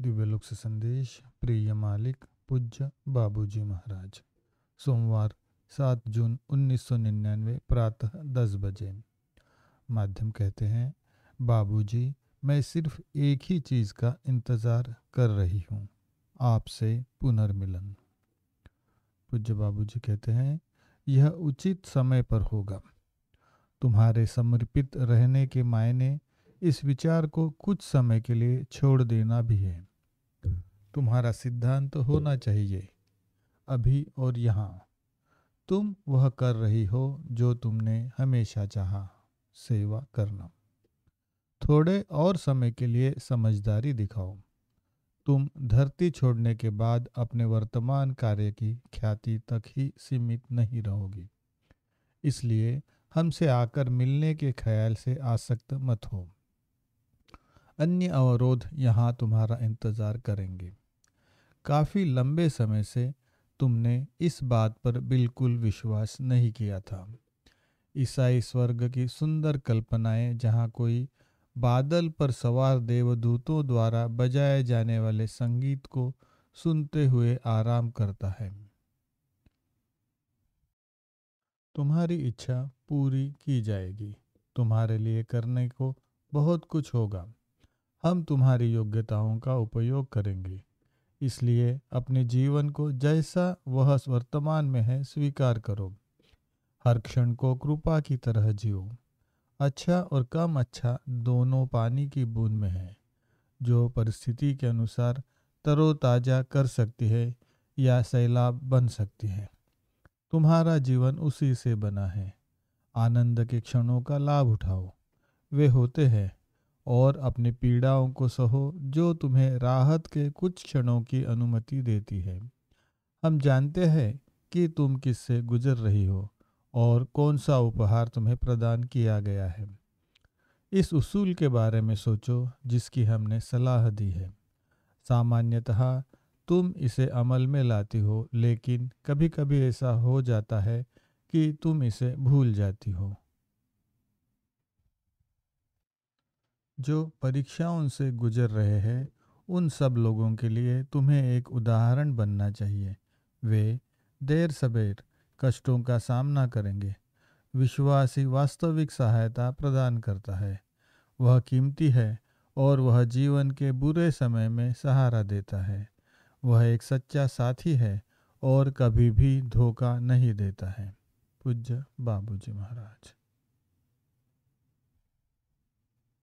दिव्य से संदेश प्रिय मालिक पूज्य बाबूजी महाराज सोमवार 7 जून 1999 प्रातः 10 बजे माध्यम कहते हैं बाबूजी मैं सिर्फ एक ही चीज़ का इंतज़ार कर रही हूँ आपसे पुनर्मिलन पूज्य बाबूजी कहते हैं यह उचित समय पर होगा तुम्हारे समर्पित रहने के मायने इस विचार को कुछ समय के लिए छोड़ देना भी है तुम्हारा सिद्धांत तो होना चाहिए अभी और यहाँ तुम वह कर रही हो जो तुमने हमेशा चाहा सेवा करना थोड़े और समय के लिए समझदारी दिखाओ तुम धरती छोड़ने के बाद अपने वर्तमान कार्य की ख्याति तक ही सीमित नहीं रहोगी इसलिए हमसे आकर मिलने के ख्याल से आसक्त मत हो अन्य अवरोध यहाँ तुम्हारा इंतज़ार करेंगे काफ़ी लंबे समय से तुमने इस बात पर बिल्कुल विश्वास नहीं किया था ईसाई स्वर्ग की सुंदर कल्पनाएं जहाँ कोई बादल पर सवार देवदूतों द्वारा बजाए जाने वाले संगीत को सुनते हुए आराम करता है तुम्हारी इच्छा पूरी की जाएगी तुम्हारे लिए करने को बहुत कुछ होगा हम तुम्हारी योग्यताओं का उपयोग करेंगे इसलिए अपने जीवन को जैसा वह वर्तमान में है स्वीकार करो हर क्षण को कृपा की तरह जियो अच्छा और कम अच्छा दोनों पानी की बूंद में है जो परिस्थिति के अनुसार तरोताजा कर सकती है या सैलाब बन सकती है तुम्हारा जीवन उसी से बना है आनंद के क्षणों का लाभ उठाओ वे होते हैं और अपने पीड़ाओं को सहो जो तुम्हें राहत के कुछ क्षणों की अनुमति देती है हम जानते हैं कि तुम किससे गुजर रही हो और कौन सा उपहार तुम्हें प्रदान किया गया है इस उसूल के बारे में सोचो जिसकी हमने सलाह दी है सामान्यतः तुम इसे अमल में लाती हो लेकिन कभी कभी ऐसा हो जाता है कि तुम इसे भूल जाती हो जो परीक्षाओं से गुजर रहे हैं उन सब लोगों के लिए तुम्हें एक उदाहरण बनना चाहिए वे देर सवेर कष्टों का सामना करेंगे विश्वास ही वास्तविक सहायता प्रदान करता है वह कीमती है और वह जीवन के बुरे समय में सहारा देता है वह एक सच्चा साथी है और कभी भी धोखा नहीं देता है पूज्य बाबूजी महाराज